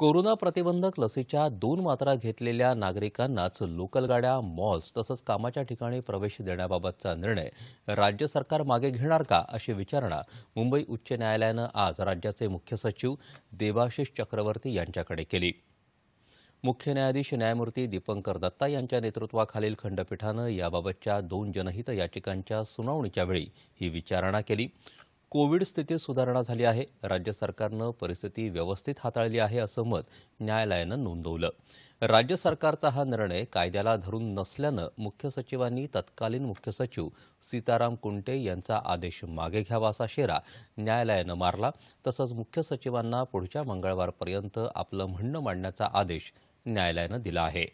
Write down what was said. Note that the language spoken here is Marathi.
कोरोना प्रतिबंधक लसीच्या दोन मात्रा घेतलेल्या नागरिकांनाच लोकल गाड्या मॉल्स तसंच कामाच्या ठिकाणी प्रवेश देण्याबाबतचा निर्णय राज्य सरकार मागे घेणार का अशी विचारणा मुंबई उच्च न्यायालयानं आज राज्याचे मुख्य सचिव देवाशिष चक्रवर्ती यांच्याकडे केली मुख्य न्यायाधीश न्यायमूर्ती दीपंकर दत्ता यांच्या नेतृत्वाखालील खंडपीठानं याबाबतच्या दोन जनहित याचिकांच्या सुनावणीच्या वेळी ही विचारणा केली कोविड स्थितीत सुधारणा झाली आहे राज्य सरकारनं परिस्थिती व्यवस्थित हाताळली आहे असं मत न्यायालयानं नोंदवलं राज्य सरकारचा हा निर्णय कायद्याला धरून नसल्यानं मुख्य सचिवांनी तत्कालीन मुख्य सचिव सीताराम कुंटे यांचा आदेश मागे घ्यावा असा शेरा न्यायालयानं मारला तसंच मुख्य सचिवांना पुढच्या मंगळवारपर्यंत आपलं म्हणणं मांडण्याचा आदेश न्यायालयानं दिला आहे